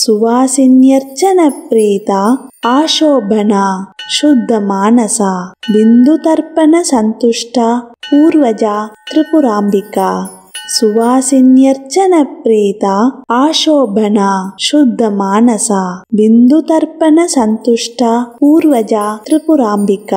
ಸುವಾಸಿನ್ಯರ್ಚನಪ್ರೀತ ಆಶೋಭನ ಶುದ್ಧ ಮಾನಸ ತರ್ಪಣ ಸಂತುಷ್ಟ ಪೂರ್ವಜ ತ್ರಿಪುರಾಂಬಿಕ ಸುವಾಸಿನ್ಯರ್ಚನ ಪ್ರೀತ ಆಶೋಭನ ಶುದ್ಧ ಮಾನಸ ತರ್ಪಣ ಸಂತುಷ್ಟ ಪೂರ್ವಜ ತ್ರಿಪುರಾಂಬಿಕ